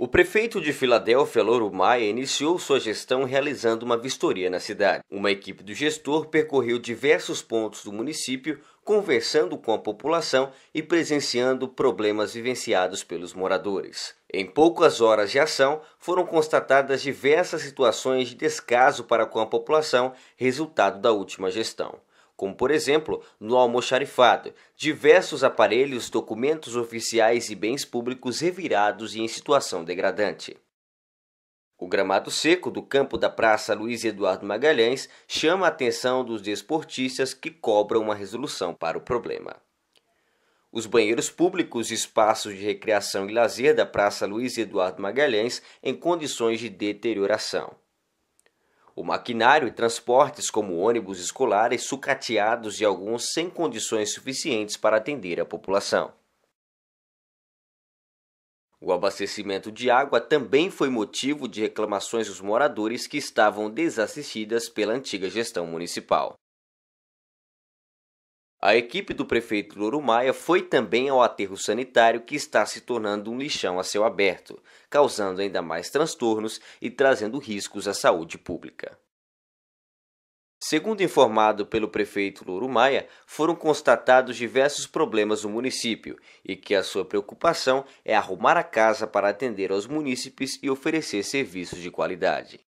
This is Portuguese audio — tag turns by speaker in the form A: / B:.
A: O prefeito de Filadélfia, Louro Maia, iniciou sua gestão realizando uma vistoria na cidade. Uma equipe do gestor percorreu diversos pontos do município, conversando com a população e presenciando problemas vivenciados pelos moradores. Em poucas horas de ação, foram constatadas diversas situações de descaso para com a população, resultado da última gestão como por exemplo no almoxarifado, diversos aparelhos, documentos oficiais e bens públicos revirados e em situação degradante. O gramado seco do campo da Praça Luiz Eduardo Magalhães chama a atenção dos desportistas que cobram uma resolução para o problema. Os banheiros públicos e espaços de recreação e lazer da Praça Luiz Eduardo Magalhães em condições de deterioração. O maquinário e transportes, como ônibus escolares, sucateados e alguns sem condições suficientes para atender a população. O abastecimento de água também foi motivo de reclamações dos moradores que estavam desassistidas pela antiga gestão municipal. A equipe do prefeito Louro Maia foi também ao aterro sanitário que está se tornando um lixão a céu aberto, causando ainda mais transtornos e trazendo riscos à saúde pública. Segundo informado pelo prefeito Louro Maia, foram constatados diversos problemas no município e que a sua preocupação é arrumar a casa para atender aos munícipes e oferecer serviços de qualidade.